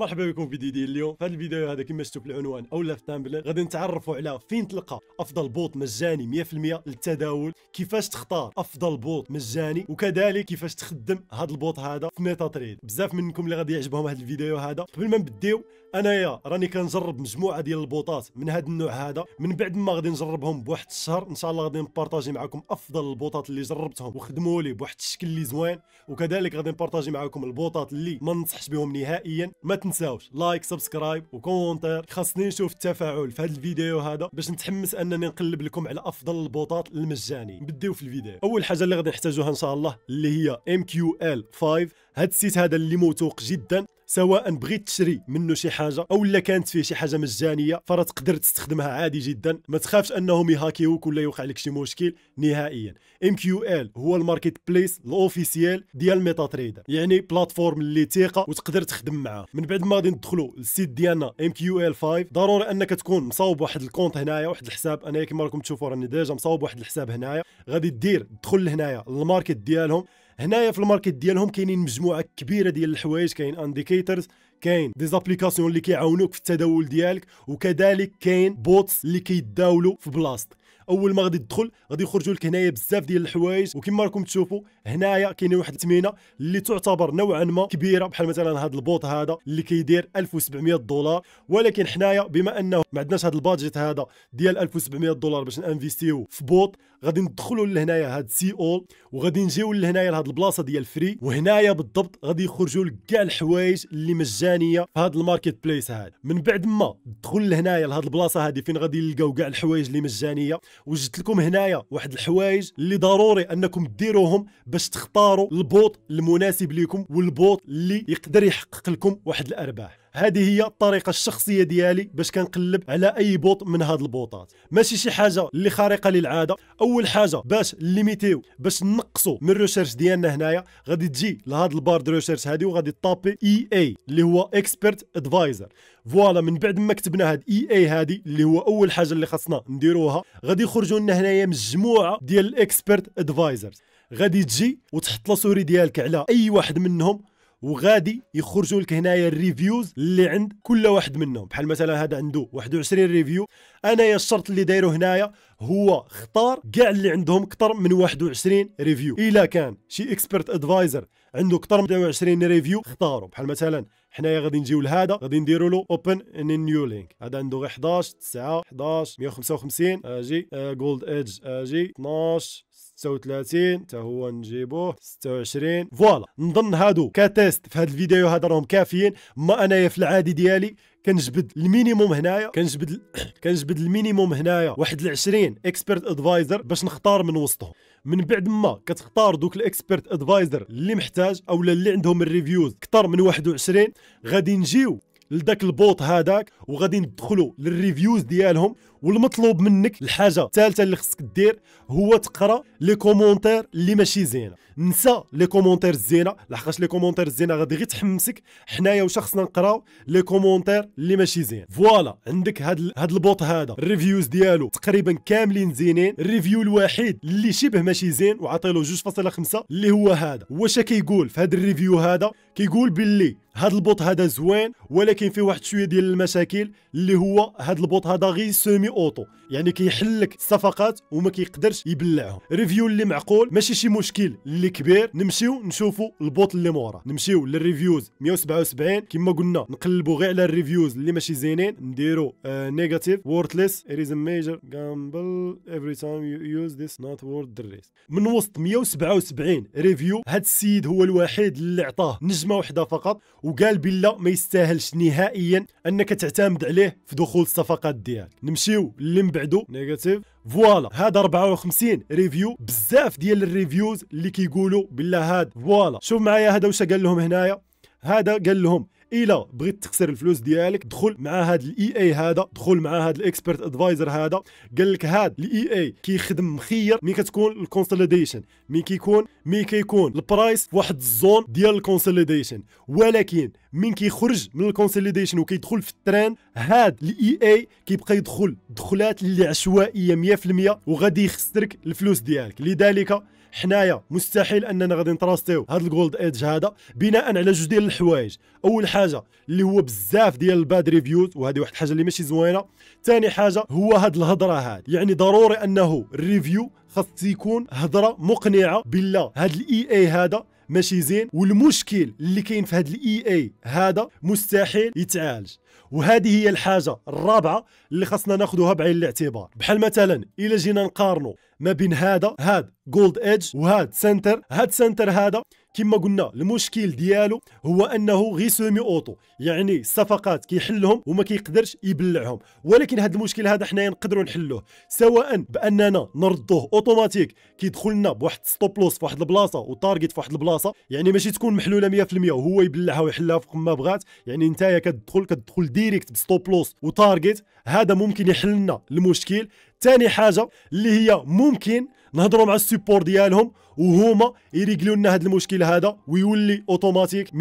مرحبا بكم في فيديو ديال اليوم في هذا الفيديو هذا كما شفتوا في العنوان او لا في تامبلر غادي نتعرفوا على فين تلقى افضل بوط مجاني 100% للتداول كيفاش تختار افضل بوط مجاني وكذلك كيفاش تخدم هذا البوط هذا في ميتا تريد بزاف منكم اللي غادي يعجبهم هذا الفيديو هذا قبل ما نبداو انايا راني كنجرب مجموعه ديال البوطات من هذا النوع هذا من بعد ما غادي نجربهم بواحد الشهر ان شاء الله غادي نبارطاجي معكم افضل البوطات اللي جربتهم وخدموا لي بواحد الشكل اللي زوين وكذلك غادي نبارطاجي معكم البوطات اللي ما ننصحش بهم نهائيا ما تنساوش لايك سبسكرايب وكومونتير خاصني نشوف التفاعل في هذا الفيديو هذا باش نتحمس انني نقلب لكم على افضل البوطات المجاني نبداو في الفيديو اول حاجه اللي غادي نحتاجوها ان شاء الله اللي هي ال 5 هاد السيت هذا اللي موثوق جدا سواء بغيت تشري منه شي حاجه او لا كانت فيه شي حاجه مجانيه فراه تقدر تستخدمها عادي جدا ما تخافش انهم يهاكيوك ولا يوقع لك شي مشكل نهائيا ام كيو ال هو الماركت بليس الاوفيسيال ديال ميتا تريدر يعني بلاتفورم اللي ثقه وتقدر تخدم معاه من بعد ما غادي ندخلوا للسيت ديالنا ام كيو ال 5 ضروري انك تكون مصاوب واحد الكونت هنايا واحد الحساب انا كما راكم تشوفوا راني ديجا مصاوب واحد الحساب هنايا غادي دير تدخل لهنايا للماركت ديالهم هنايا في الماركت ديالهم كاينين مجموعه كبيره ديال الحوايج كاين انديكيتورز كاين دي زابليكاسيون اللي كيعاونوك في التداول ديالك وكذلك كاين بوتس اللي كيداولوا في بلاصتك اول ما غادي تدخل غادي يخرجوا لك هنايا بزاف ديال الحوايج وكما راكم تشوفوا هنايا كاينه واحد الثمينه اللي تعتبر نوعا ما كبيره بحال مثلا هذا البوط هذا اللي كيدير 1700 دولار ولكن حنايا بما انه ما عندناش هذا البادجيت هذا ديال 1700 دولار باش انفيستيو في بوط غادي ندخلوا لهنايا هاد سي اول وغادي نجيو لهنايا لهاد البلاصه ديال فري وهنايا بالضبط غادي يخرجوا لك كاع الحوايج اللي مجانيه في هاد الماركت بليس هذا من بعد ما تدخل لهنايا لهاد البلاصه هذه فين غادي نلقاو كاع الحوايج اللي مجانيه وجدت لكم هنايا واحد الحوايج اللي ضروري انكم ديروهم باش تختاروا البوط المناسب لكم والبوط اللي يقدر يحقق لكم واحد الارباح هذه هي الطريقه الشخصيه ديالي باش كنقلب على اي بوط من هاد البوطات ماشي شي حاجه اللي خارقه للعاده اول حاجه باش ليميتيو باش نقصوا من الريسيرش ديالنا هنايا غادي تجي لهاد البار دو ريسيرش هادي وغادي طابي اي e اي اللي هو إكسبرت ادفايزر فوالا من بعد ما كتبنا هاد اي e اي هادي اللي هو اول حاجه اللي خاصنا نديروها غادي يخرجوا لنا هنايا مجموعه ديال الإكسبرت ادفايزرز غادي تجي وتحط لاسوري ديالك على اي واحد منهم وغادي يخرجوا لك هنايا الريفيوز اللي عند كل واحد منهم بحال مثلا هذا عنده 21 ريفيو انايا الشرط اللي دايره هنايا هو اختار كاع اللي عندهم اكثر من 21 ريفيو الا كان شي اكسبرت ادفايزر عنده اكثر من 21 ريفيو اختاروا بحال مثلا حنايا غادي نجيو لهذا غادي نديروا له اوبن ان نيو لينك هذا عنده غير 11 9 11 155 اجي جولد آه، ايدج اجي 12 36 حتى هو نجيبوه 26 فوالا نظن هادو كتيست في هاد الفيديو هذا راهم كافيين ما انايا في العادي ديالي كنجبد المينيموم هنايا كنجبد كنجبد المينيموم هنايا واحد 20 اكسبيرت ادفايزر باش نختار من وسطهم من بعد ما كتختار دوك الاكسبيرت ادفايزر اللي محتاج اولا اللي عندهم الريفيوز اكثر من 21 غادي نجيو لذاك البوط هذاك وغادي ندخلوا للريفيوز ديالهم والمطلوب منك الحاجه الثالثه اللي خصك دير هو تقرا لي كومونتير اللي ماشي زينه نسى لي كومونتير الزينه لحقاش لي كومونتير الزينه غادي غير تحمسك حنايا واش خصنا نقراو لي كومونتير اللي ماشي زين فوالا عندك هاد هاد البوط هذا الريفيوز ديالو تقريبا كاملين زينين الريفيو الوحيد اللي شبه ماشي زين وعطيلو 2.5 اللي هو هذا واش كيقول في هاد الريفيو هذا كيقول باللي هاد البوط هذا زوين ولكن فيه واحد شويه ديال المشاكل اللي هو هاد البوط هذا غير سومي اوتو يعني كيحل لك الصفقات وما كيقدرش يبلعهم ريفيو اللي معقول ماشي شي مشكل اللي كبير نمشيو نشوفوا البوط اللي مورا نمشيو للريفيوز 177 كما قلنا نقلبوا غير على الريفيوز اللي ماشي زينين نديروا نيجاتيف وورثليس ات ميجر جامبل افري تايم يو يوز ذيس نوت وورد دريس من وسط 177 ريفيو هاد السيد هو الوحيد اللي عطاه نجمه واحده فقط وقال بلا ما يستاهلش نهائيا انك تعتمد عليه في دخول الصفقات ديالك نمشيو نمشيو اللي من بعده نيجاتيف فوالا هذا 54 ريفيو بزاف ديال الريفيوز اللي كيقولوا بالله هاد فوالا شوف معايا هذا واش قال لهم هنايا هذا قال لهم الا بغيت تخسر الفلوس ديالك دخل مع هاد الاي اي e هذا دخل مع هاد الاكسبرت ادفايزر هذا قال لك هاد الاي اي e كيخدم مخير مين كتكون الكونسوليديشن مين كيكون مين كيكون البرايس واحد الزون ديال الكونسوليديشن ولكن من كيخرج من الكونسوليديشن وكيدخل في التران هاد الاي اي e كيبقى يدخل دخلات اللي عشوائيه 100% وغادي يخسرك الفلوس ديالك لذلك حنايا مستحيل اننا غادي نتراستيو هذا الجولد ايدج هذا بناء على جوج ديال الحوايج اول حاجه اللي هو بزاف ديال الباد ريفيوز وهذه واحد الحاجه اللي ماشي زوينه ثاني حاجه هو هاد الهضره هاد يعني ضروري انه الريفيو خاص يكون هضره مقنعه بالله هاد الاي اي e هذا ماشي زين والمشكل اللي كاين في هذا الاي اي e هذا مستحيل يتعالج وهذه هي الحاجه الرابعه اللي خاصنا ناخذها بعين الاعتبار بحال مثلا الا جينا نقارنوا ما بين هذا هاد جولد ايدج وهاد سنتر هاد سنتر هذا كما قلنا المشكل ديالو هو انه غي سومي اوتو يعني الصفقات كيحلهم وما كيقدرش يبلعهم ولكن هذا المشكل هذا حنايا نقدروا نحلوه سواء باننا نردوه اوتوماتيك كيدخل لنا بواحد ستوب لوس في واحد البلاصه وتارجت في واحد البلاصه يعني ماشي تكون محلوله 100% وهو يبلعها ويحلها فوق ما بغات يعني نتايا كتدخل كتدخل ديريكت بستوب لوس وتارجت هذا ممكن يحل لنا المشكل ثاني حاجه اللي هي ممكن نهضروا مع السبور ديالهم وهما يريقلوا لنا هذا المشكل هذا ويولي اوتوماتيك 100%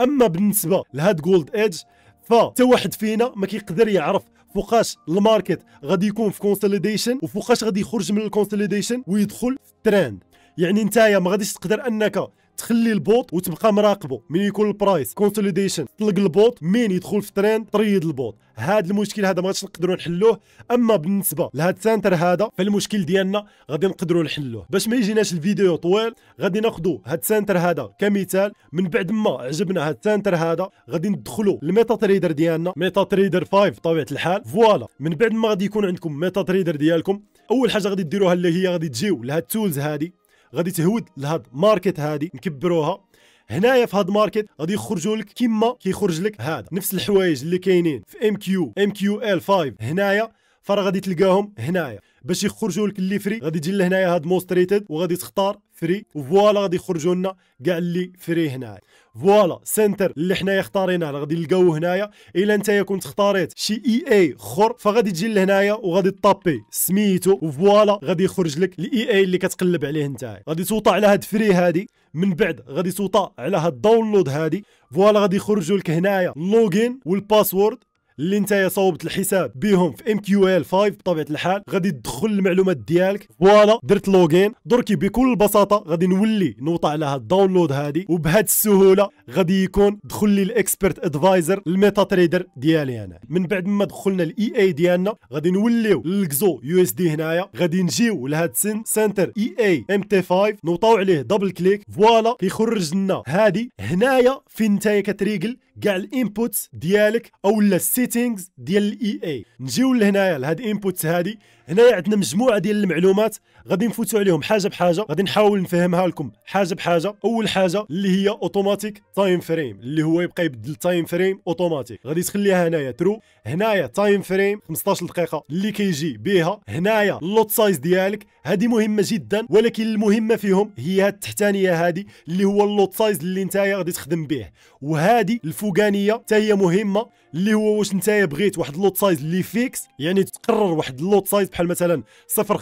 اما بالنسبه لهاد جولد ايدج فتا واحد فينا ما كيقدر يعرف فوقاش الماركت غادي يكون في كونسوليديشن وفوقاش غادي يخرج من الكونسوليديشن ويدخل في تريند يعني نتايا ما غاديش تقدر انك تخلي البوط وتبقى مراقبه من يكون البرايس كونسوليديشن طلق البوط مين يدخل في تريند طريد البوط هذا المشكل هذا ما غاديش نقدروا نحلوه اما بالنسبه لهذا السنتر هذا فالمشكل ديالنا غادي نقدروا نحلوه باش ما يجيناش الفيديو طويل غادي ناخذوا هذا السنتر هذا كمثال من بعد ما عجبنا هذا السنتر هذا غادي ندخلوا الميتا تريدر ديالنا ميتا تريدر 5 بطبيعه الحال فوالا من بعد ما غادي يكون عندكم ميتا تريدر ديالكم اول حاجه غادي ديروها اللي هي غادي تجيو لهاد التولز هذه غادي تهود لهاد ماركت هادي نكبروها هنايا في هاد ماركت غادي يخرجوا لك كيما كيخرج لك هذا نفس الحوايج اللي كاينين في ام كيو ام كيو ال 5 هنايا فراه غادي تلقاهم هنايا باش يخرجوا لك اللي فري غادي تجي لهنايا هاد موستريتد وغادي تختار فري فوالا غادي يخرجوا لنا كاع اللي فري هنايا فوالا سنتر اللي حنايا اختاريناه غادي نلقاوه هنايا الا انت كنت اختاريت شي اي اي اخر فغادي تجي لهنايا وغادي طابي سميتو وفوالا غادي يخرج لك الاي اي اللي كتقلب عليه انت غادي توطى على هاد فري هادي من بعد غادي توطى على هاد الداونلود هادي فوالا غادي يخرجوا لك هنايا اللوغين والباسورد اللي يا صوبت الحساب بهم في ام كيو ال 5 بطبيعه الحال غادي تدخل المعلومات ديالك فوالا درت لوغين دركي بكل بساطه غادي نولي نوطى على هاد الداونلود هادي وبهاد السهوله غادي يكون دخل لي الاكسبرت ادفايزر الميتا تريدر ديالي انا من بعد ما دخلنا الاي اي e ديالنا غادي نوليو للكزو يو اس دي هنايا غادي نجيو لهاد سن سنتر اي اي ام تي 5 نوطاو عليه دبل كليك فوالا كيخرج لنا هادي هنايا فين نتايا كتريقل كاع الانبوتس ديالك اولا السي سيتينغز ديال الاي اي e نجيو لهنايا لهاد الانبوتس هادي هنايا عندنا مجموعه ديال المعلومات غادي نفوتوا عليهم حاجه بحاجه غادي نحاول نفهمها لكم حاجه بحاجه اول حاجه اللي هي اوتوماتيك تايم فريم اللي هو يبقى يبدل التايم فريم اوتوماتيك غادي تخليها هنايا ترو هنايا تايم فريم 15 دقيقه اللي كيجي بها هنايا اللوت سايز ديالك هذه مهمه جدا ولكن المهمه فيهم هي هاد التحتانيه هذه اللي هو اللوت سايز اللي نتايا غادي تخدم به وهذه الفوقانيه حتى هي مهمه اللي هو واش نتايا بغيت واحد اللوت سايز اللي فيكس يعني تقرر واحد اللوت سايز بحال مثلا 0.5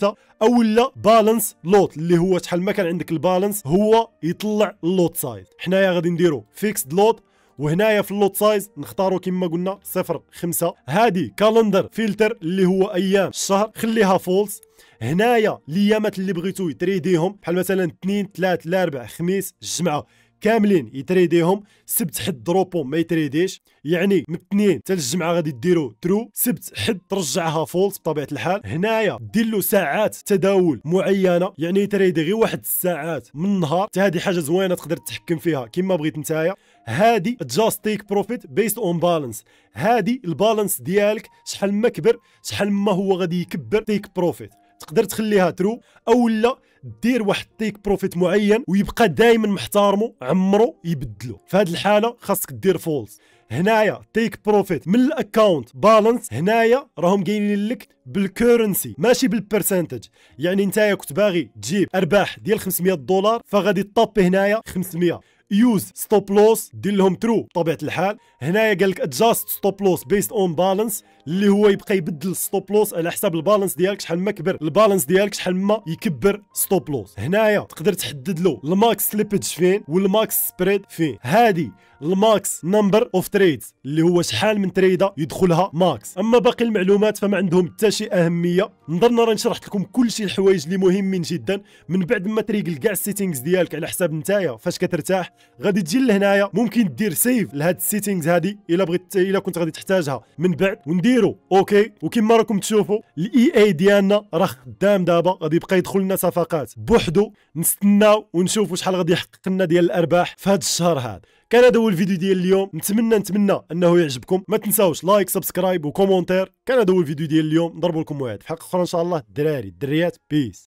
0.5 او لا بالانس لوت اللي هو شحال ما كان عندك البالانس هو يطلع اللوت سايز حنايا غادي نديرو فيكسد لوت وهنايا في اللوت سايز نختاروا كما قلنا 0 5 هادي كالندر فلتر اللي هو ايام الشهر خليها فولس هنايا ليامات اللي بغيتو تريديهم بحال مثلا 2 3 4 5 الجمعه كاملين يتريديهم سبت حد دروبو ما يتريديش يعني من الاثنين حتى الجمعه غادي ديرو ترو سبت حد ترجعها فولس بطبيعه الحال هنايا دير له ساعات تداول معينه يعني يتريدي غير واحد الساعات من النهار حتى هذه حاجه زوينه تقدر تتحكم فيها كما بغيت نتايا هادي جاست تيك بروفيت بيست اون بالانس هادي البالانس ديالك شحال ما كبر شحال ما هو غادي يكبر تيك بروفيت تقدر تخليها ترو او لا دير واحد تيك بروفيت معين ويبقى دائما محترمه عمره يبدلو في هذه الحاله خاصك دير فولس هنايا تيك بروفيت من الاكونت بالانس هنايا راهم قايلين لك بالكورنسي ماشي بالبرسنتج يعني انت كنت باغي تجيب ارباح ديال 500 دولار فغادي طابي هنايا 500 يوز ستوب لوس دير لهم ترو بطبيعه الحال هنايا قال لك ادجاست ستوب لوس بيست اون بالانس اللي هو يبقى يبدل ستوب لوس على حساب البالانس ديالك شحال ما كبر البالانس ديالك شحال ما يكبر ستوب لوس هنايا تقدر تحدد له الماكس سليبج فين والماكس سبريد فين هادي الماكس نمبر اوف تريدز اللي هو شحال من تريده يدخلها ماكس اما باقي المعلومات فما عندهم حتى شي اهميه نظن راني شرحت لكم كل شيء الحوايج اللي مهمين جدا من بعد ما تريقل كاع السيتينغز ديالك على حساب نتايا فاش كترتاح غادي تجي لهنايا ممكن دير سيف لهاد السيتينغز هادي الا بغيت الا كنت غادي تحتاجها من بعد ونديرو اوكي وكما راكم تشوفوا الاي اي e ديالنا راه خدام دابا غادي يبقى يدخل لنا صفقات بوحدو نستناو ونشوفوا شحال غادي يحقق لنا ديال الارباح في هاد الشهر هذا كان هذا هو الفيديو ديال اليوم نتمنى نتمنى انه يعجبكم ما تنساوش لايك سبسكرايب وكومونتير كان هذا هو الفيديو ديال اليوم نضرب لكم واحد في حلقه اخرى ان شاء الله الدراري الدريات بيس